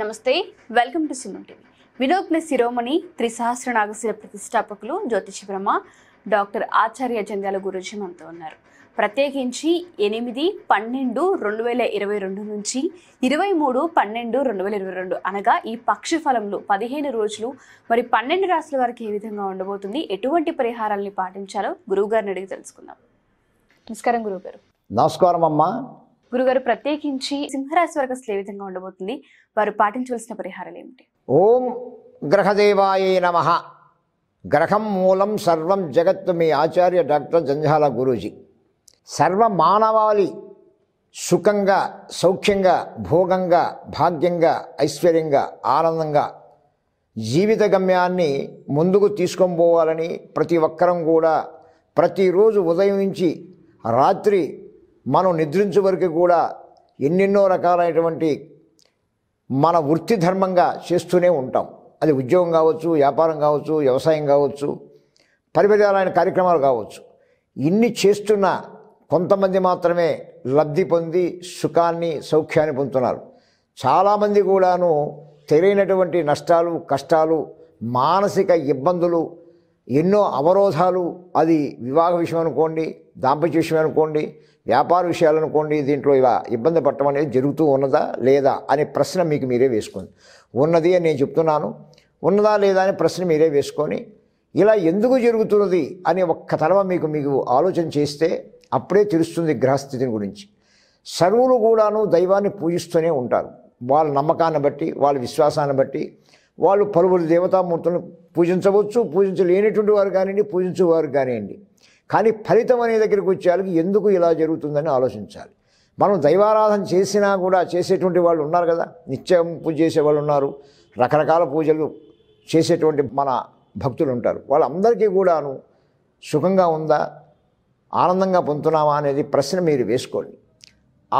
నమస్తే welcome to Suman TV వినోగ్న శిరోమణి త్రిసహస్రనాగశిల ప్రతిష్టాపకులు జ్యోతిష బ్రహ్మ డాక్టర్ ఆచార్య జంగాల గురించి మనతో ఉన్నారు ప్రత్యేకించి ఎనిమిది పన్నెండు రెండు వేల ఇరవై రెండు నుంచి ఇరవై మూడు పన్నెండు రెండు వేల ఇరవై రెండు అనగా ఈ పక్షి ఫలంలో పదిహేను రోజులు మరి పన్నెండు రాసుల వారికి ఏ విధంగా ఉండబోతుంది ఎటువంటి పరిహారాలని పాటించాలో గురువుగారిని అడిగి తెలుసుకుందాం నమస్కారం గురువుగారు నమస్కారం అమ్మా గురుగారు ప్రత్యేకించి సింహరాశి వారికి స్లే ఏ విధంగా ఉండబోతుంది వారు పాటించవలసిన పరిహారాలు ఏమిటి ఓం గ్రహదేవాయే నమ గ్రహం మూలం సర్వం జగత్తు మీ ఆచార్య డాక్టర్ జంజాల గురూజీ సర్వ మానవాళి సుఖంగా సౌఖ్యంగా భోగంగా భాగ్యంగా ఐశ్వర్యంగా ఆనందంగా జీవిత గమ్యాన్ని ముందుకు తీసుకొని పోవాలని ప్రతి ఒక్కరం కూడా ప్రతిరోజు ఉదయం నుంచి రాత్రి మనం నిద్రించే వరకు కూడా ఎన్నెన్నో రకాలైనటువంటి మన వృత్తి ధర్మంగా చేస్తూనే ఉంటాం అది ఉద్యోగం కావచ్చు వ్యాపారం కావచ్చు వ్యవసాయం కావచ్చు పరిపరిదాలైన కార్యక్రమాలు కావచ్చు ఇన్ని చేస్తున్న కొంతమంది మాత్రమే లబ్ధి పొంది సుఖాన్ని సౌఖ్యాన్ని పొందుతున్నారు చాలామంది కూడాను తెలియనటువంటి నష్టాలు కష్టాలు మానసిక ఇబ్బందులు ఎన్నో అవరోధాలు అది వివాహ విషయం అనుకోండి దాంపత్య విషయం అనుకోండి వ్యాపార విషయాలు అనుకోండి దీంట్లో ఇలా ఇబ్బంది పడటం అనేది జరుగుతూ ఉన్నదా లేదా అనే ప్రశ్న మీకు మీరే వేసుకోండి ఉన్నది అని నేను చెప్తున్నాను ఉన్నదా లేదా అనే ప్రశ్న మీరే వేసుకొని ఇలా ఎందుకు జరుగుతున్నది అనే ఒక్క తలవ మీకు మీకు ఆలోచన చేస్తే అప్పుడే తెలుస్తుంది గ్రహస్థితిని గురించి సర్వులు కూడాను దైవాన్ని పూజిస్తూనే ఉంటారు వాళ్ళ నమ్మకాన్ని బట్టి వాళ్ళ విశ్వాసాన్ని బట్టి వాళ్ళు పలువురు దేవతామూర్తులను పూజించవచ్చు పూజించలేనటువంటి వారు కానివ్వండి పూజించేవారు కానివ్వండి కానీ ఫలితం అనే దగ్గరికి వచ్చేవాళ్ళకి ఎందుకు ఇలా జరుగుతుందని ఆలోచించాలి మనం దైవారాధన చేసినా కూడా చేసేటువంటి వాళ్ళు ఉన్నారు కదా నిత్యం పూజ చేసే వాళ్ళు ఉన్నారు రకరకాల పూజలు చేసేటువంటి మన భక్తులు ఉంటారు వాళ్ళందరికీ కూడాను సుఖంగా ఉందా ఆనందంగా పొందుతున్నామా అనేది ప్రశ్న మీరు వేసుకోండి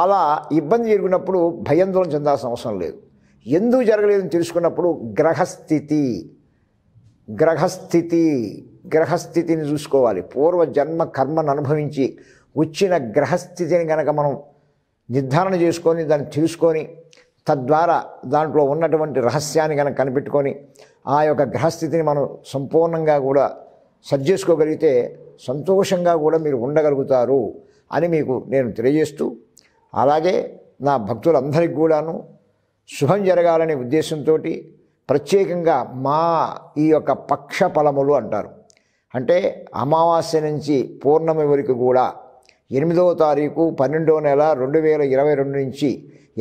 అలా ఇబ్బంది జరిగినప్పుడు భయాందోళన చెందాల్సిన అవసరం లేదు ఎందుకు జరగలేదని తెలుసుకున్నప్పుడు గ్రహస్థితి గ్రహస్థితి గ్రహస్థితిని చూసుకోవాలి పూర్వ జన్మ కర్మను అనుభవించి వచ్చిన గ్రహస్థితిని గనక మనం నిర్ధారణ చేసుకొని దాన్ని తెలుసుకొని తద్వారా దాంట్లో ఉన్నటువంటి రహస్యాన్ని కనుక కనిపెట్టుకొని ఆ యొక్క గ్రహస్థితిని మనం సంపూర్ణంగా కూడా సజ్జేసుకోగలిగితే సంతోషంగా కూడా మీరు ఉండగలుగుతారు అని మీకు నేను తెలియజేస్తూ అలాగే నా భక్తులందరికీ కూడాను శుభం జరగాలనే ఉద్దేశంతో ప్రత్యేకంగా మా ఈ యొక్క పక్ష ఫలములు అంటారు అంటే అమావాస్య నుంచి పూర్ణమి వరకు కూడా ఎనిమిదవ తారీఖు పన్నెండో నెల రెండు వేల ఇరవై రెండు నుంచి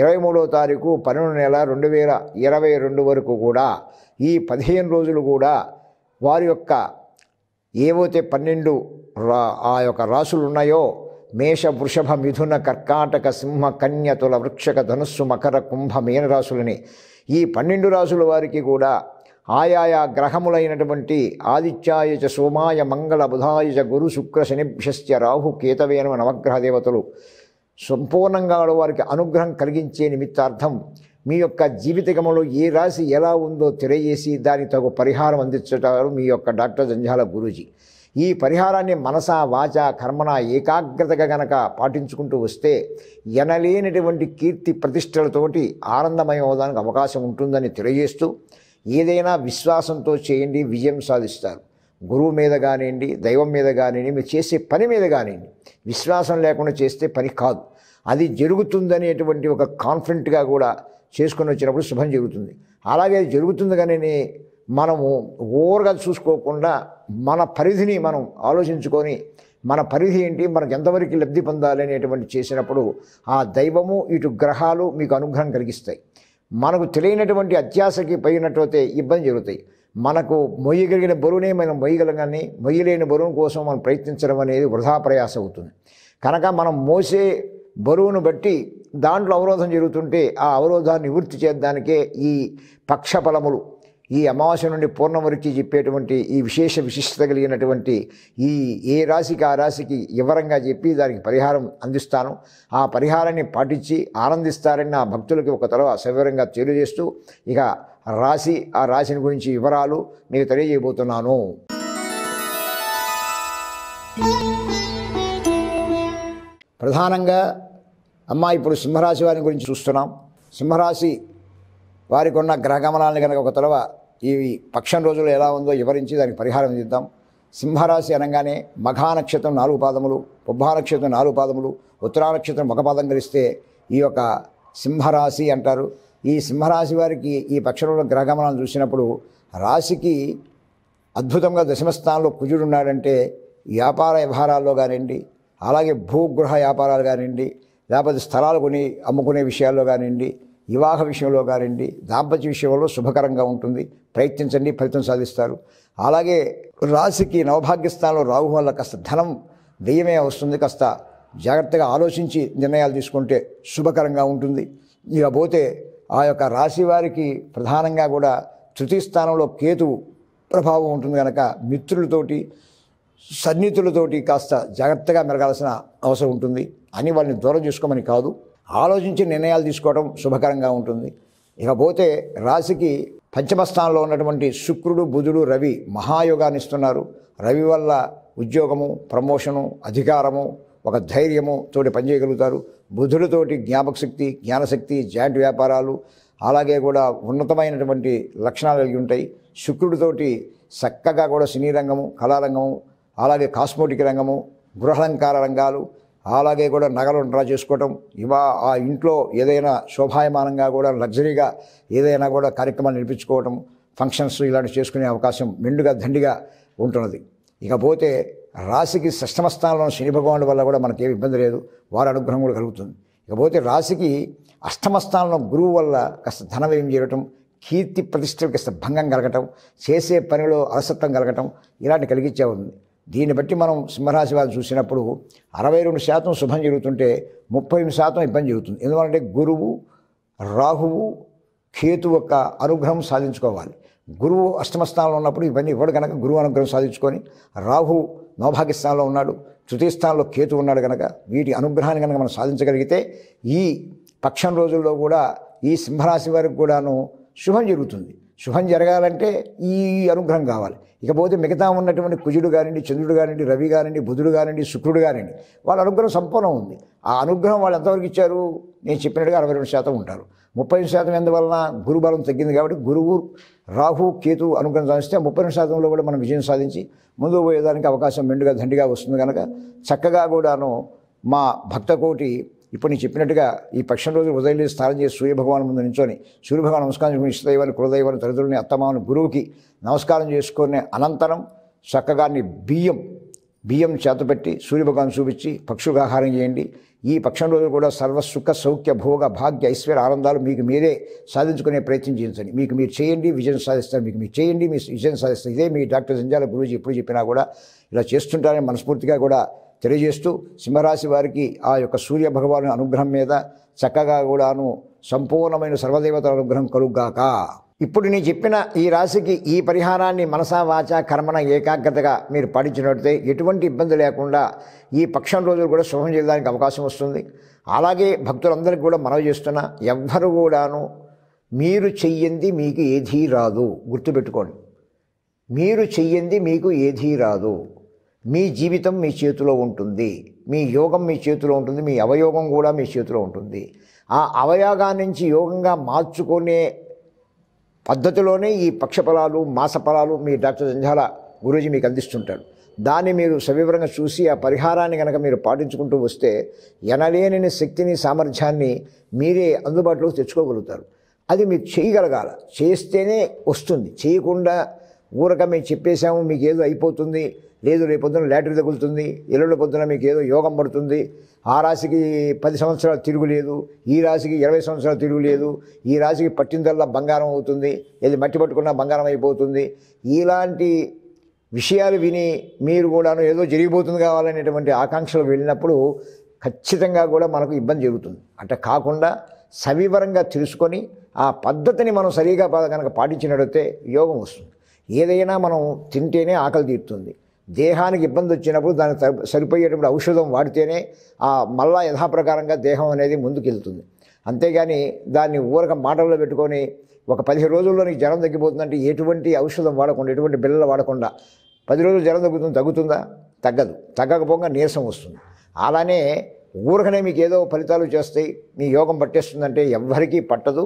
ఇరవై మూడవ తారీఖు పన్నెండు నెల రెండు వేల ఇరవై రెండు వరకు కూడా ఈ పదిహేను రోజులు కూడా వారి యొక్క ఏవైతే పన్నెండు రా ఆ యొక్క రాసులు ఉన్నాయో మేష వృషభ మిథున కర్కాటక సింహ కన్యతుల వృక్షక ధనుస్సు మకర కుంభ మీనరాశులని ఈ పన్నెండు రాసుల వారికి కూడా ఆయాయా గ్రహములైనటువంటి ఆదిత్యాయ చ సోమాయ మంగళ బుధాయ చ గురు శుక్ర శనిభ్యశ్చ రాహు కేతవేన నవగ్రహ దేవతలు సంపూర్ణంగా వారికి అనుగ్రహం కలిగించే నిమిత్తార్థం మీ యొక్క జీవితకంలో ఏ రాశి ఎలా ఉందో తెలియజేసి దానికి తగు పరిహారం అందించటారు మీ యొక్క డాక్టర్ జంజాల గురూజీ ఈ పరిహారాన్ని మనస వాచ కర్మణ ఏకాగ్రతగా గనక పాటించుకుంటూ వస్తే ఎనలేనటువంటి కీర్తి ప్రతిష్టలతోటి ఆనందమయం అవడానికి అవకాశం ఉంటుందని తెలియజేస్తూ ఏదైనా విశ్వాసంతో చేయండి విజయం సాధిస్తారు గురువు మీద కానివ్వండి దైవం మీద కానివ్వండి మీరు చేసే పని మీద కానివ్వండి విశ్వాసం లేకుండా చేస్తే పని కాదు అది జరుగుతుందనేటువంటి ఒక కాన్ఫిడెంట్గా కూడా చేసుకొని వచ్చినప్పుడు శుభం జరుగుతుంది అలాగే జరుగుతుంది కానీ మనము ఓవర్గా చూసుకోకుండా మన పరిధిని మనం ఆలోచించుకొని మన పరిధి ఏంటి మనకు ఎంతవరకు లబ్ధి పొందాలి అనేటువంటి చేసినప్పుడు ఆ దైవము ఇటు గ్రహాలు మీకు అనుగ్రహం కలిగిస్తాయి మనకు తెలియనటువంటి అత్యాశకి పోయినట్లయితే ఇబ్బంది జరుగుతాయి మనకు మొయ్యగలిగిన బరువునే మనం మొయ్యగలం కానీ మొయ్యలేని బరువు కోసం మనం ప్రయత్నించడం అనేది వృధా ప్రయాసం అవుతుంది కనుక మనం మోసే బరువును బట్టి దాంట్లో అవరోధం జరుగుతుంటే ఆ అవరోధాన్ని నివృత్తి చేయడానికే ఈ పక్షఫలములు ఈ అమావాస్య నుండి పూర్ణం వరకు చెప్పేటువంటి ఈ విశేష విశిష్టత కలిగినటువంటి ఈ ఏ రాశికి ఆ రాశికి వివరంగా చెప్పి దానికి పరిహారం అందిస్తాను ఆ పరిహారాన్ని పాటించి ఆనందిస్తారని నా భక్తులకి ఒక తల సవివరంగా తెలియజేస్తూ ఇక రాశి ఆ రాశిని గురించి వివరాలు నీకు తెలియజేయబోతున్నాను ప్రధానంగా అమ్మ ఇప్పుడు సింహరాశి వారి గురించి చూస్తున్నాం సింహరాశి వారికి ఉన్న గ్రహగమనాలను కనుక ఒక తొలవ ఈ పక్షం రోజులు ఎలా ఉందో వివరించి దానికి పరిహారం ఇద్దాం సింహరాశి అనగానే మఘా నక్షత్రం నాలుగు పాదములు బొబ్బా నక్షత్రం నాలుగు పాదములు ఉత్తరా నక్షత్రం ఒక పాదం కలిస్తే ఈ యొక్క సింహరాశి అంటారు ఈ సింహరాశి వారికి ఈ పక్షంలో గ్రహగమనాలను చూసినప్పుడు రాశికి అద్భుతంగా దశమస్థానంలో కుజుడు ఉన్నాడంటే వ్యాపార వ్యవహారాల్లో కానివ్వండి అలాగే భూగృహ వ్యాపారాలు కానివ్వండి లేకపోతే స్థలాలు కొని అమ్ముకునే విషయాల్లో కానివ్వండి వివాహ విషయంలో కానివ్వండి దాంపత్య విషయంలో శుభకరంగా ఉంటుంది ప్రయత్నించండి ఫలితం సాధిస్తారు అలాగే రాశికి నవభాగ్యస్థానంలో రాహు వల్ల కాస్త ధనం వ్యయమే వస్తుంది కాస్త జాగ్రత్తగా ఆలోచించి నిర్ణయాలు తీసుకుంటే శుభకరంగా ఉంటుంది ఇక పోతే ఆ యొక్క రాశి వారికి ప్రధానంగా కూడా తృతీయ స్థానంలో కేతు ప్రభావం ఉంటుంది కనుక మిత్రులతోటి సన్నిహితులతోటి కాస్త జాగ్రత్తగా మెరగాల్సిన అవసరం ఉంటుంది అని వాళ్ళని దూరం చేసుకోమని కాదు ఆలోచించి నిర్ణయాలు తీసుకోవడం శుభకరంగా ఉంటుంది ఇకపోతే రాశికి పంచమ స్థానంలో ఉన్నటువంటి శుక్రుడు బుధుడు రవి మహాయోగాన్ని ఇస్తున్నారు రవి వల్ల ఉద్యోగము ప్రమోషను అధికారము ఒక ధైర్యము తోటి పనిచేయగలుగుతారు బుధుడితోటి జ్ఞాపకశక్తి జ్ఞానశక్తి జాయింట్ వ్యాపారాలు అలాగే కూడా ఉన్నతమైనటువంటి లక్షణాలు కలిగి ఉంటాయి శుక్రుడితోటి చక్కగా కూడా సినీ రంగము కళారంగము అలాగే కాస్మోటిక్ రంగము గృహలంకార రంగాలు అలాగే కూడా నగలను డ్రా చేసుకోవటం ఇవా ఆ ఇంట్లో ఏదైనా శోభాయమానంగా కూడా లగ్జరీగా ఏదైనా కూడా కార్యక్రమాలు నిర్పించుకోవటం ఫంక్షన్స్ ఇలాంటివి చేసుకునే అవకాశం మెండుగా దండిగా ఉంటున్నది ఇకపోతే రాశికి సష్టమ స్థానంలో శని భగవానుడి వల్ల కూడా మనకేం ఇబ్బంది లేదు వారి అనుగ్రహం కూడా కలుగుతుంది ఇకపోతే రాశికి అష్టమ స్థానంలో గురువు వల్ల కాస్త ధనం ఏం చేయటం కీర్తి ప్రతిష్టలు కాస్త భంగం కలగటం చేసే పనిలో అలసత్వం కలగటం ఇలాంటి కలిగించే ఉంది దీన్ని బట్టి మనం సింహరాశి వారిని చూసినప్పుడు అరవై రెండు శాతం శుభం జరుగుతుంటే ముప్పై ఎనిమిది శాతం ఇబ్బంది జరుగుతుంది ఎందుకంటే గురువు రాహువు కేతు యొక్క అనుగ్రహం సాధించుకోవాలి గురువు అష్టమస్థానంలో ఉన్నప్పుడు ఇవన్నీ ఇవ్వడు కనుక గురువు అనుగ్రహం సాధించుకొని రాహు నవభాగ్యస్థానంలో ఉన్నాడు తృతీయ స్థానంలో కేతు ఉన్నాడు కనుక వీటి అనుగ్రహాన్ని కనుక మనం సాధించగలిగితే ఈ పక్షం రోజుల్లో కూడా ఈ సింహరాశి వారికి కూడాను శుభం జరుగుతుంది శుభం జరగాలంటే ఈ అనుగ్రహం కావాలి ఇకపోతే మిగతా ఉన్నటువంటి కుజుడు కానివ్వండి చంద్రుడు కానివ్వండి రవి కానివ్వండి బుధుడు కానివ్వండి శుక్రుడు కానివ్వండి వాళ్ళ అనుగ్రహం సంపూర్ణం ఉంది ఆ అనుగ్రహం వాళ్ళు ఎంతవరకు ఇచ్చారు నేను చెప్పినట్టుగా అరవై రెండు శాతం ఉంటారు ముప్పై శాతం ఎందువలన గురుబలం తగ్గింది కాబట్టి గురువు రాహు కేతు అనుగ్రహం సాధిస్తే ముప్పై శాతంలో కూడా మనం విజయం సాధించి ముందు పోయేదానికి అవకాశం మెండుగా దండిగా వస్తుంది కనుక చక్కగా కూడాను మా భక్తకోటి ఇప్పుడు నేను చెప్పినట్టుగా ఈ పక్షం రోజు ఉదయం లేదు స్నానం చేసి సూర్యభగవాన్ ముందు నించొని సూర్యభగవాన్ నమస్కారం ఇష్టదైవాన్ని కులదైవాన్ని తల్లిదండ్రులని అత్తమాను గురువుకి నమస్కారం చేసుకునే అనంతరం చక్కగా బియ్యం బియ్యం చేతపెట్టి సూర్యభగవాన్ చూపించి పక్షులకు ఆహారం చేయండి ఈ పక్షం రోజు కూడా సర్వ సుఖ సౌఖ్య భోగ భాగ్య ఐశ్వర్య ఆనందాలు మీకు మీరే సాధించుకునే ప్రయత్నం చేయించండి మీకు మీరు చేయండి విజయం సాధిస్తారు మీకు మీరు చేయండి మీ విజయం సాధిస్తారు ఇదే మీ డాక్టర్ సంజాల గురువుజీ ఎప్పుడు చెప్పినా కూడా ఇలా చేస్తుంటారని మనస్ఫూర్తిగా కూడా తెలియజేస్తూ సింహరాశి వారికి ఆ యొక్క సూర్య భగవాను అనుగ్రహం మీద చక్కగా కూడాను సంపూర్ణమైన సర్వదేవతల అనుగ్రహం కలుగ్గాక ఇప్పుడు నేను చెప్పిన ఈ రాశికి ఈ పరిహారాన్ని మనసా వాచ కర్మన ఏకాగ్రతగా మీరు పాటించినట్లయితే ఎటువంటి ఇబ్బంది లేకుండా ఈ పక్షం రోజులు కూడా శుభం చేయడానికి అవకాశం వస్తుంది అలాగే భక్తులందరికీ కూడా మనవి చేస్తున్న ఎవ్వరు కూడాను మీరు చెయ్యింది మీకు ఏదీ రాదు గుర్తుపెట్టుకోండి మీరు చెయ్యింది మీకు ఏదీ రాదు మీ జీవితం మీ చేతిలో ఉంటుంది మీ యోగం మీ చేతిలో ఉంటుంది మీ అవయోగం కూడా మీ చేతిలో ఉంటుంది ఆ అవయోగా నుంచి యోగంగా మార్చుకునే పద్ధతిలోనే ఈ పక్షఫలాలు మాసఫలాలు మీ డాక్టర్ జంజాల గురూజీ మీకు అందిస్తుంటాడు దాన్ని మీరు సవివరంగా చూసి ఆ పరిహారాన్ని కనుక మీరు పాటించుకుంటూ వస్తే ఎనలేని శక్తిని సామర్థ్యాన్ని మీరే అందుబాటులోకి తెచ్చుకోగలుగుతారు అది మీరు చేయగలగాల చేస్తేనే వస్తుంది చేయకుండా ఊరక మేము చెప్పేశాము మీకు ఏదో అయిపోతుంది లేదు రేపు పొద్దున లాటరీ తగులుతుంది ఎల్లుండి పొద్దున మీకు ఏదో యోగం పడుతుంది ఆ రాశికి పది సంవత్సరాలు తిరుగులేదు ఈ రాశికి ఇరవై సంవత్సరాలు తిరుగులేదు ఈ రాశికి పట్టిందల్లా బంగారం అవుతుంది ఏది మట్టి పట్టుకున్నా బంగారం అయిపోతుంది ఇలాంటి విషయాలు విని మీరు కూడాను ఏదో జరిగిపోతుంది కావాలనేటువంటి ఆకాంక్షలు వెళ్ళినప్పుడు ఖచ్చితంగా కూడా మనకు ఇబ్బంది జరుగుతుంది అట్లా కాకుండా సవివరంగా తెలుసుకొని ఆ పద్ధతిని మనం సరిగా కనుక పాటించినట్టయితే యోగం వస్తుంది ఏదైనా మనం తింటేనే ఆకలి తీరుతుంది దేహానికి ఇబ్బంది వచ్చినప్పుడు దానికి సరిపోయేటప్పుడు ఔషధం వాడితేనే ఆ మళ్ళా యథాప్రకారంగా దేహం అనేది ముందుకు వెళ్తుంది అంతేగాని దాన్ని ఊరక మాటల్లో పెట్టుకొని ఒక పదిహేను రోజుల్లో నీకు జ్వరం తగ్గిపోతుందంటే ఎటువంటి ఔషధం వాడకుండా ఎటువంటి బిళ్ళలు వాడకుండా పది రోజులు జ్వరం తగ్గుతుంది తగ్గుతుందా తగ్గదు తగ్గకపోగా నీరసం వస్తుంది అలానే ఊరకనే మీకు ఏదో ఫలితాలు చేస్తాయి మీ యోగం పట్టేస్తుందంటే ఎవ్వరికీ పట్టదు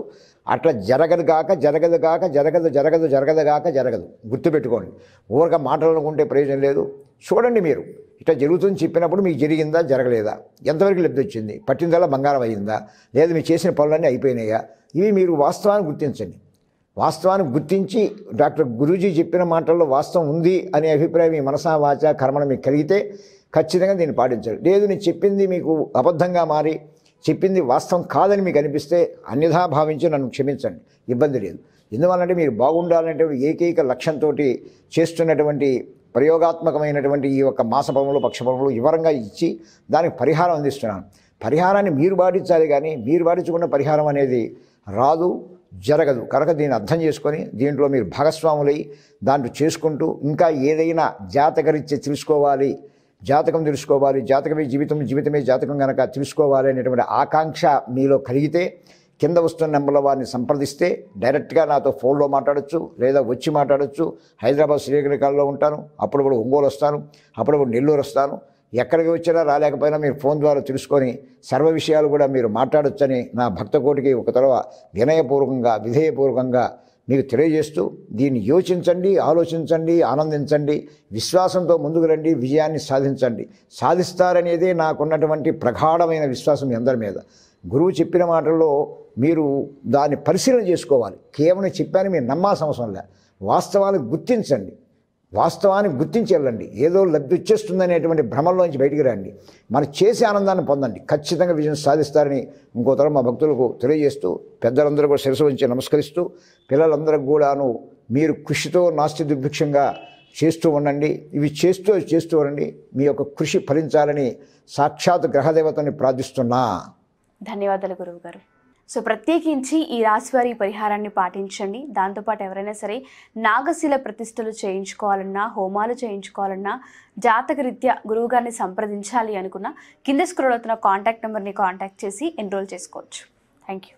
అట్లా జరగదు కాక జరగదు కాక జరగదు జరగదు జరగదు కాక జరగదు గుర్తుపెట్టుకోండి ఊరక అనుకుంటే ప్రయోజనం లేదు చూడండి మీరు ఇట్లా జరుగుతుంది చెప్పినప్పుడు మీకు జరిగిందా జరగలేదా ఎంతవరకు లబ్ధి వచ్చింది పట్టిందల్లా బంగారం అయిందా లేదా మీరు చేసిన పనులన్నీ అయిపోయినాయా ఇవి మీరు వాస్తవాన్ని గుర్తించండి వాస్తవాన్ని గుర్తించి డాక్టర్ గురూజీ చెప్పిన మాటల్లో వాస్తవం ఉంది అనే అభిప్రాయం మీ మనసా వాచ కర్మను మీకు కలిగితే ఖచ్చితంగా దీన్ని పాటించాలి లేదు నేను చెప్పింది మీకు అబద్ధంగా మారి చెప్పింది వాస్తవం కాదని మీకు అనిపిస్తే అన్యథా భావించి నన్ను క్షమించండి ఇబ్బంది లేదు ఎందువల్లంటే మీరు బాగుండాలంటే ఏకైక లక్ష్యంతో చేస్తున్నటువంటి ప్రయోగాత్మకమైనటువంటి ఈ యొక్క మాసపములు పక్షపములు వివరంగా ఇచ్చి దానికి పరిహారం అందిస్తున్నాను పరిహారాన్ని మీరు పాటించాలి కానీ మీరు పాటించుకున్న పరిహారం అనేది రాదు జరగదు కనుక దీన్ని అర్థం చేసుకొని దీంట్లో మీరు భాగస్వాములై దాంట్లో చేసుకుంటూ ఇంకా ఏదైనా జాతకరిత్య తెలుసుకోవాలి జాతకం తెలుసుకోవాలి జాతకమే జీవితం జీవితమే జాతకం కనుక తెలుసుకోవాలి అనేటువంటి ఆకాంక్ష మీలో కలిగితే కింద వస్తున్న నెంబర్లో వారిని సంప్రదిస్తే డైరెక్ట్గా నాతో ఫోన్లో మాట్లాడచ్చు లేదా వచ్చి మాట్లాడచ్చు హైదరాబాద్ శ్రీకాకుళంలో ఉంటాను అప్పుడు కూడా ఒంగోలు వస్తాను అప్పుడప్పుడు నెల్లూరు వస్తాను ఎక్కడికి వచ్చినా రాలేకపోయినా మీరు ఫోన్ ద్వారా తెలుసుకొని సర్వ విషయాలు కూడా మీరు మాట్లాడొచ్చని నా భక్త కోటికి ఒక తర్వాత వినయపూర్వకంగా విధేయపూర్వకంగా మీకు తెలియజేస్తూ దీన్ని యోచించండి ఆలోచించండి ఆనందించండి విశ్వాసంతో ముందుకు రండి విజయాన్ని సాధించండి సాధిస్తారనేదే నాకున్నటువంటి ప్రగాఢమైన విశ్వాసం అందరి మీద గురువు చెప్పిన మాటల్లో మీరు దాన్ని పరిశీలన చేసుకోవాలి కేవలం చెప్పాను మీరు నమ్మాల్సిన అవసరం లే వాస్తవాలు గుర్తించండి వాస్తవాన్ని గుర్తించి వెళ్ళండి ఏదో లబ్ధి వచ్చేస్తుంది అనేటువంటి భ్రమంలోంచి బయటికి రండి మనం చేసే ఆనందాన్ని పొందండి ఖచ్చితంగా విజయం సాధిస్తారని ఇంకో తరం మా భక్తులకు తెలియజేస్తూ పెద్దలందరూ కూడా శిరసు ఉంచి నమస్కరిస్తూ పిల్లలందరికి కూడాను మీరు కృషితో నాస్తి దుర్భిక్షంగా చేస్తూ ఉండండి ఇవి చేస్తూ చేస్తూ ఉండండి మీ యొక్క కృషి ఫలించాలని సాక్షాత్ గ్రహదేవతని ప్రార్థిస్తున్నా ధన్యవాదాలు గురువు గారు సో ప్రత్యేకించి ఈ రాశివారి పరిహారాన్ని పాటించండి దాంతోపాటు ఎవరైనా సరే నాగశిల ప్రతిష్టలు చేయించుకోవాలన్నా హోమాలు చేయించుకోవాలన్నా రీత్యా గురువుగారిని సంప్రదించాలి అనుకున్న కింద స్క్రోల్ అవుతున్న కాంటాక్ట్ నెంబర్ని కాంటాక్ట్ చేసి ఎన్రోల్ చేసుకోవచ్చు థ్యాంక్ యూ